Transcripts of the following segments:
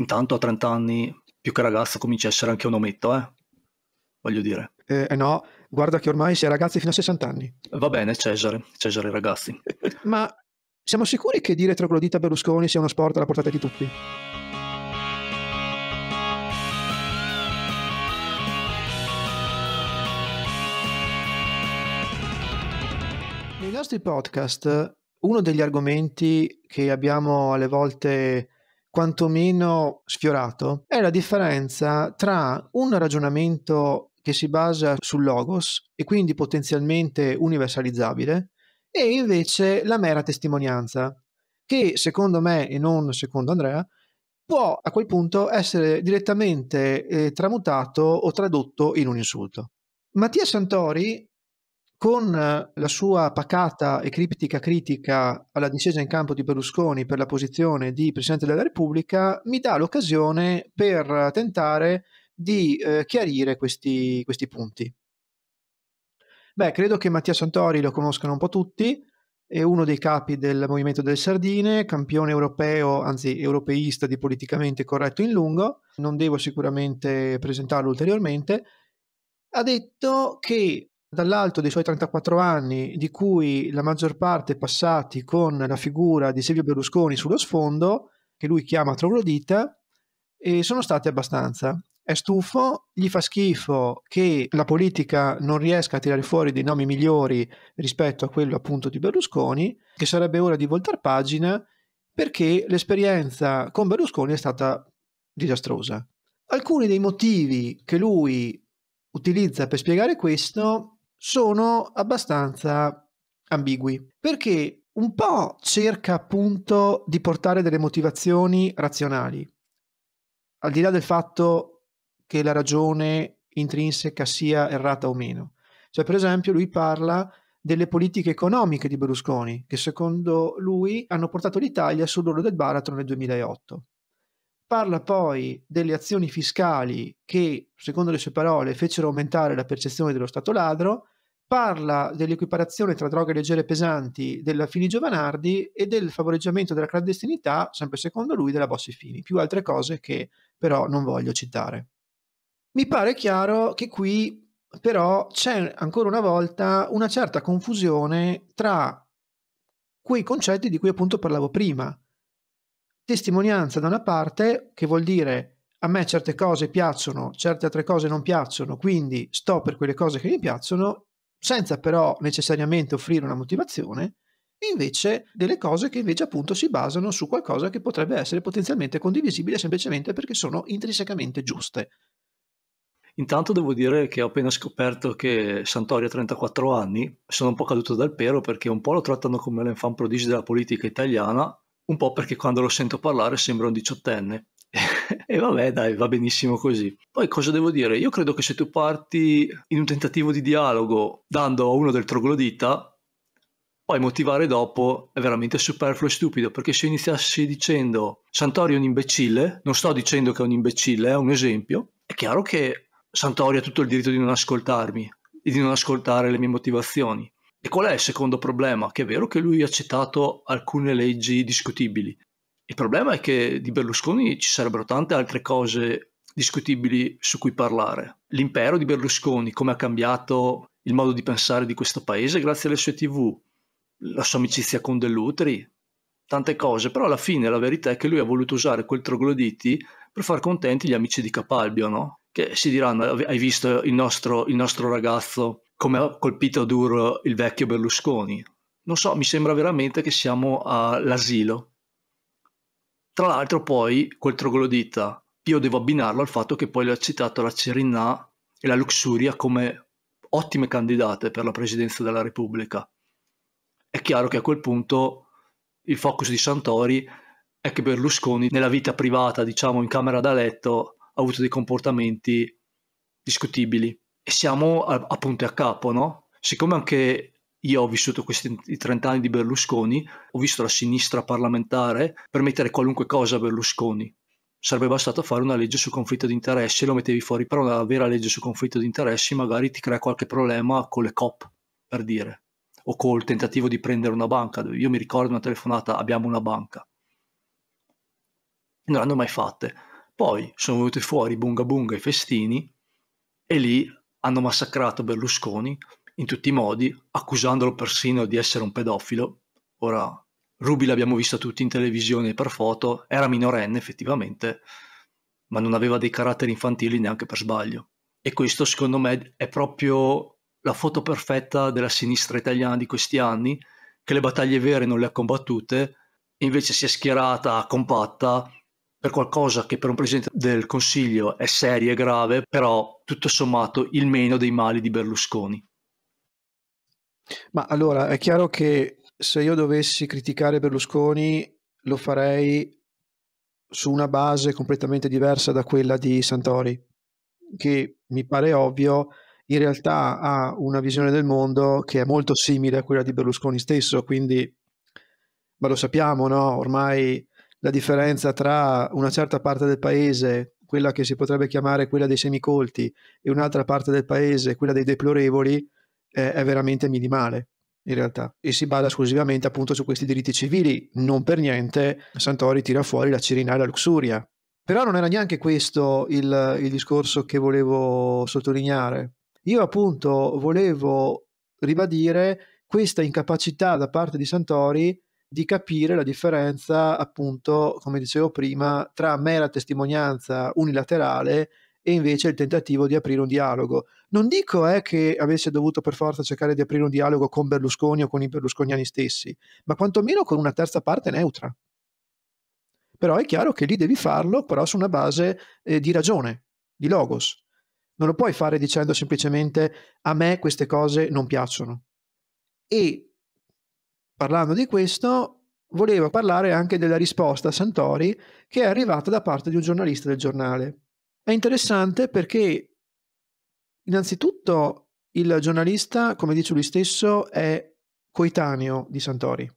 Intanto a 30 anni, più che ragazzo, comincia a essere anche un ometto, eh? Voglio dire. Eh, eh no, guarda che ormai si è ragazzi fino a 60 anni. Va bene, Cesare, Cesare ragazzi. Ma siamo sicuri che dire troglodita Berlusconi sia uno sport alla portata di tutti? Nei nostri podcast, uno degli argomenti che abbiamo alle volte quantomeno sfiorato è la differenza tra un ragionamento che si basa sul logos e quindi potenzialmente universalizzabile e invece la mera testimonianza che secondo me e non secondo Andrea può a quel punto essere direttamente eh, tramutato o tradotto in un insulto. Mattia Santori con eh, la sua pacata e criptica critica alla discesa in campo di Berlusconi per la posizione di Presidente della Repubblica, mi dà l'occasione per tentare di eh, chiarire questi, questi, punti. Beh, credo che Mattia Santori lo conoscano un po' tutti, è uno dei capi del Movimento delle Sardine, campione europeo, anzi europeista di politicamente corretto in lungo, non devo sicuramente presentarlo ulteriormente, ha detto che dall'alto dei suoi 34 anni, di cui la maggior parte passati con la figura di Silvio Berlusconi sullo sfondo, che lui chiama Troglodita, e sono stati abbastanza. È stufo, gli fa schifo che la politica non riesca a tirare fuori dei nomi migliori rispetto a quello appunto di Berlusconi, che sarebbe ora di voltare pagina perché l'esperienza con Berlusconi è stata disastrosa. Alcuni dei motivi che lui utilizza per spiegare questo sono abbastanza ambigui perché un po' cerca appunto di portare delle motivazioni razionali, al di là del fatto che la ragione intrinseca sia errata o meno. Cioè, per esempio, lui parla delle politiche economiche di Berlusconi, che secondo lui hanno portato l'Italia sull'oro del baratro nel 2008. Parla poi delle azioni fiscali che, secondo le sue parole, fecero aumentare la percezione dello Stato ladro parla dell'equiparazione tra droghe leggere e pesanti della Fini Giovanardi e del favoreggiamento della clandestinità, sempre secondo lui, della Bossi Fini, più altre cose che però non voglio citare. Mi pare chiaro che qui però c'è ancora una volta una certa confusione tra quei concetti di cui appunto parlavo prima. Testimonianza da una parte, che vuol dire a me certe cose piacciono, certe altre cose non piacciono, quindi sto per quelle cose che mi piacciono, senza però necessariamente offrire una motivazione, invece delle cose che invece appunto si basano su qualcosa che potrebbe essere potenzialmente condivisibile semplicemente perché sono intrinsecamente giuste. Intanto devo dire che ho appena scoperto che Santori ha 34 anni, sono un po' caduto dal pero perché un po' lo trattano come l'enfant prodigio della politica italiana, un po' perché quando lo sento parlare sembra un diciottenne e vabbè, dai, va benissimo così. Poi cosa devo dire? Io credo che se tu parti in un tentativo di dialogo dando a uno del troglodita, poi motivare dopo è veramente superfluo e stupido, perché se iniziassi dicendo Santori è un imbecille, non sto dicendo che è un imbecille, è un esempio, è chiaro che Santori ha tutto il diritto di non ascoltarmi e di non ascoltare le mie motivazioni. E qual è il secondo problema? Che è vero che lui ha citato alcune leggi discutibili, il problema è che di Berlusconi ci sarebbero tante altre cose discutibili su cui parlare. L'impero di Berlusconi, come ha cambiato il modo di pensare di questo paese grazie alle sue tv, la sua amicizia con Dell'Utri, tante cose, però alla fine la verità è che lui ha voluto usare quel trogloditi per far contenti gli amici di Capalbio, no? Che si diranno, hai visto il nostro, il nostro ragazzo come ha colpito duro il vecchio Berlusconi? Non so, mi sembra veramente che siamo all'asilo tra l'altro poi quel troglodita io devo abbinarlo al fatto che poi ha citato la Cirinna e la Luxuria come ottime candidate per la presidenza della Repubblica. È chiaro che a quel punto il focus di Santori è che Berlusconi nella vita privata, diciamo in camera da letto, ha avuto dei comportamenti discutibili. E siamo a, a punte a capo, no? Siccome anche io ho vissuto questi 30 anni di Berlusconi, ho visto la sinistra parlamentare permettere qualunque cosa a Berlusconi. Sarebbe bastato fare una legge sul conflitto di interessi, lo mettevi fuori, però una vera legge sul conflitto di interessi magari ti crea qualche problema con le COP, per dire, o col tentativo di prendere una banca. Io mi ricordo una telefonata, abbiamo una banca. Non l'hanno mai fatte. Poi sono venuti fuori i Bunga Bunga i festini e lì hanno massacrato Berlusconi in tutti i modi, accusandolo persino di essere un pedofilo. Ora, Ruby l'abbiamo vista tutti in televisione per foto, era minorenne effettivamente, ma non aveva dei caratteri infantili neanche per sbaglio. E questo secondo me è proprio la foto perfetta della sinistra italiana di questi anni, che le battaglie vere non le ha combattute, invece si è schierata compatta per qualcosa che per un presidente del Consiglio è serio e grave, però tutto sommato il meno dei mali di Berlusconi. Ma allora è chiaro che se io dovessi criticare Berlusconi lo farei su una base completamente diversa da quella di Santori, che mi pare ovvio in realtà ha una visione del mondo che è molto simile a quella di Berlusconi stesso, quindi ma lo sappiamo, no? Ormai la differenza tra una certa parte del paese, quella che si potrebbe chiamare quella dei semicolti, e un'altra parte del paese, quella dei deplorevoli, è, è veramente minimale in realtà e si basa esclusivamente appunto su questi diritti civili. Non per niente Santori tira fuori la Cirinà e la Luxuria. Però non era neanche questo il, il discorso che volevo sottolineare. Io appunto volevo ribadire questa incapacità da parte di Santori di capire la differenza appunto, come dicevo prima, tra mera testimonianza unilaterale e invece il tentativo di aprire un dialogo. Non dico eh, che avesse dovuto per forza cercare di aprire un dialogo con Berlusconi o con i berlusconiani stessi, ma quantomeno con una terza parte neutra. Però è chiaro che lì devi farlo, però su una base eh, di ragione, di logos. Non lo puoi fare dicendo semplicemente a me queste cose non piacciono. E parlando di questo, volevo parlare anche della risposta a Santori che è arrivata da parte di un giornalista del giornale è interessante perché innanzitutto il giornalista, come dice lui stesso, è coetaneo di Santori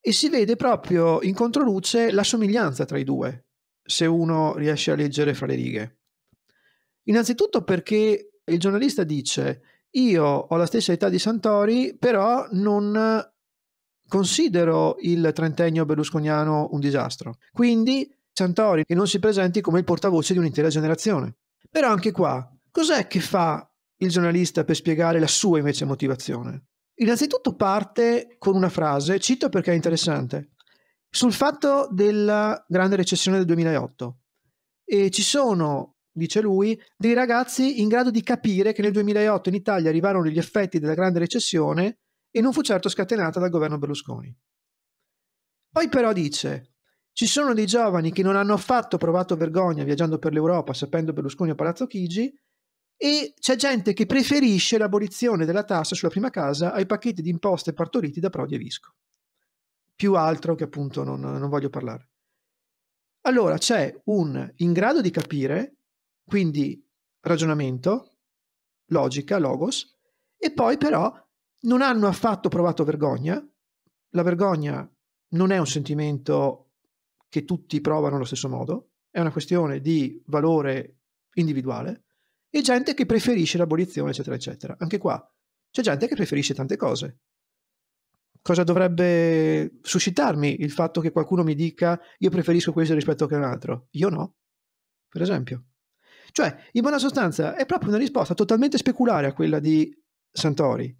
e si vede proprio in controluce la somiglianza tra i due, se uno riesce a leggere fra le righe. Innanzitutto perché il giornalista dice io ho la stessa età di Santori, però non considero il trentennio berlusconiano un disastro. Quindi Santori che non si presenti come il portavoce di un'intera generazione. Però anche qua, cos'è che fa il giornalista per spiegare la sua invece motivazione? Innanzitutto parte con una frase, cito perché è interessante, sul fatto della grande recessione del 2008. E ci sono, dice lui, dei ragazzi in grado di capire che nel 2008 in Italia arrivarono gli effetti della grande recessione e non fu certo scatenata dal governo Berlusconi. Poi però dice, ci sono dei giovani che non hanno affatto provato vergogna viaggiando per l'Europa, sapendo Berlusconi a Palazzo Chigi, e c'è gente che preferisce l'abolizione della tassa sulla prima casa ai pacchetti di imposte partoriti da Prodi e Visco. Più altro che appunto non, non voglio parlare. Allora c'è un in grado di capire, quindi ragionamento, logica, logos, e poi però non hanno affatto provato vergogna. La vergogna non è un sentimento che tutti provano allo stesso modo, è una questione di valore individuale e gente che preferisce l'abolizione, eccetera, eccetera. Anche qua c'è gente che preferisce tante cose. Cosa dovrebbe suscitarmi il fatto che qualcuno mi dica io preferisco questo rispetto a un altro? Io no, per esempio. Cioè, in buona sostanza, è proprio una risposta totalmente speculare a quella di Santori,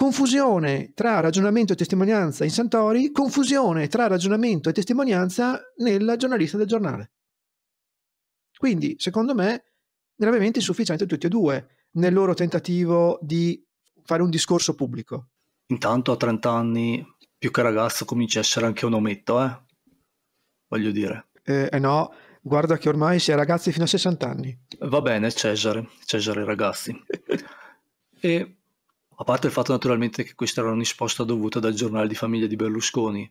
Confusione tra ragionamento e testimonianza in Santori, confusione tra ragionamento e testimonianza nella giornalista del giornale. Quindi, secondo me, gravemente insufficiente tutti e due nel loro tentativo di fare un discorso pubblico. Intanto a 30 anni, più che ragazzo, comincia a essere anche un ometto, eh? Voglio dire. Eh, eh no, guarda che ormai si è ragazzi fino a 60 anni. Va bene, Cesare, Cesare ragazzi. e a parte il fatto naturalmente che questa era una risposta dovuta dal giornale di famiglia di Berlusconi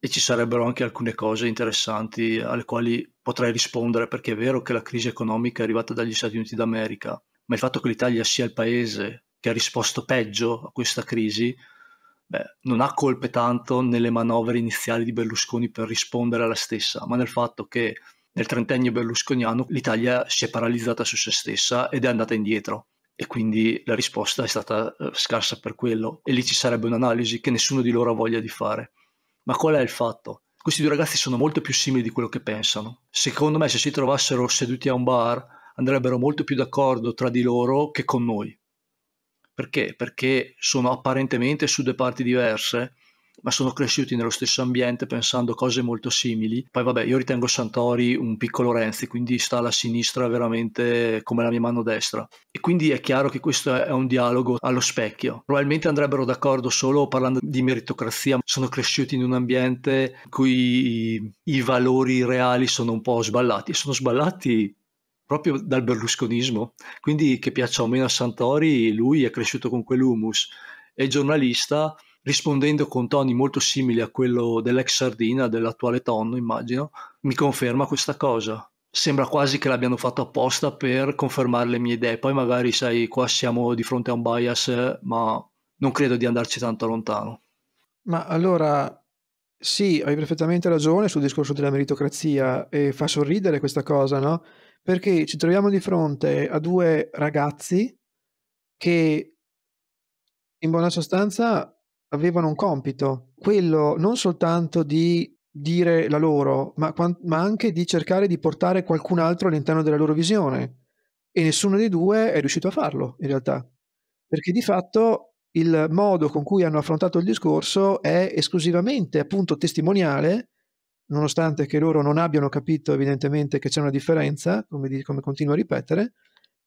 e ci sarebbero anche alcune cose interessanti alle quali potrei rispondere perché è vero che la crisi economica è arrivata dagli Stati Uniti d'America, ma il fatto che l'Italia sia il paese che ha risposto peggio a questa crisi beh, non ha colpe tanto nelle manovre iniziali di Berlusconi per rispondere alla stessa, ma nel fatto che nel trentennio berlusconiano l'Italia si è paralizzata su se stessa ed è andata indietro e quindi la risposta è stata eh, scarsa per quello e lì ci sarebbe un'analisi che nessuno di loro ha voglia di fare. Ma qual è il fatto? Questi due ragazzi sono molto più simili di quello che pensano. Secondo me se si trovassero seduti a un bar andrebbero molto più d'accordo tra di loro che con noi. Perché? Perché sono apparentemente su due parti diverse, ma sono cresciuti nello stesso ambiente pensando cose molto simili. Poi vabbè, io ritengo Santori un piccolo Renzi, quindi sta alla sinistra veramente come la mia mano destra. E quindi è chiaro che questo è un dialogo allo specchio. Probabilmente andrebbero d'accordo solo parlando di meritocrazia, sono cresciuti in un ambiente in cui i valori reali sono un po' sballati sono sballati proprio dal berlusconismo. Quindi che piaccia o meno a Santori, lui è cresciuto con quell'humus È giornalista rispondendo con toni molto simili a quello dell'ex Sardina, dell'attuale Tonno, immagino, mi conferma questa cosa. Sembra quasi che l'abbiano fatto apposta per confermare le mie idee. Poi magari, sai, qua siamo di fronte a un bias, ma non credo di andarci tanto lontano. Ma allora, sì, hai perfettamente ragione sul discorso della meritocrazia e fa sorridere questa cosa, no? Perché ci troviamo di fronte a due ragazzi che in buona sostanza avevano un compito, quello non soltanto di dire la loro, ma, ma, anche di cercare di portare qualcun altro all'interno della loro visione. E nessuno dei due è riuscito a farlo, in realtà, perché di fatto il modo con cui hanno affrontato il discorso è esclusivamente appunto testimoniale, nonostante che loro non abbiano capito evidentemente che c'è una differenza, come, di, come continuo a ripetere,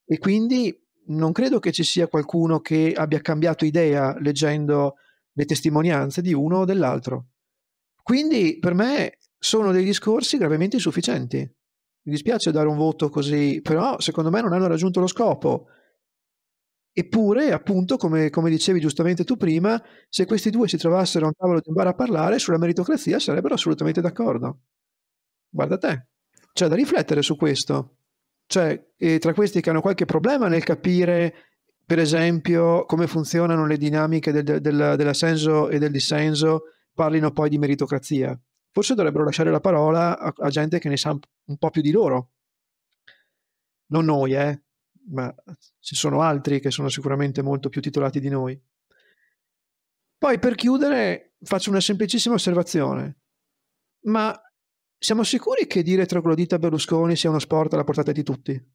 e quindi non credo che ci sia qualcuno che abbia cambiato idea leggendo le testimonianze di uno o dell'altro. Quindi per me sono dei discorsi gravemente insufficienti. Mi dispiace dare un voto così, però secondo me non hanno raggiunto lo scopo. Eppure, appunto, come, come dicevi giustamente tu prima, se questi due si trovassero a un tavolo di un bar a parlare sulla meritocrazia sarebbero assolutamente d'accordo. Guarda te. C'è da riflettere su questo. Cioè, eh, tra questi che hanno qualche problema nel capire per esempio, come funzionano le dinamiche del, del, dell'assenso e del dissenso, parlino poi di meritocrazia. Forse dovrebbero lasciare la parola a, a gente che ne sa un po' più di loro. Non noi, eh, ma ci sono altri che sono sicuramente molto più titolati di noi. Poi per chiudere faccio una semplicissima osservazione. Ma siamo sicuri che dire troglodita Berlusconi sia uno sport alla portata di tutti?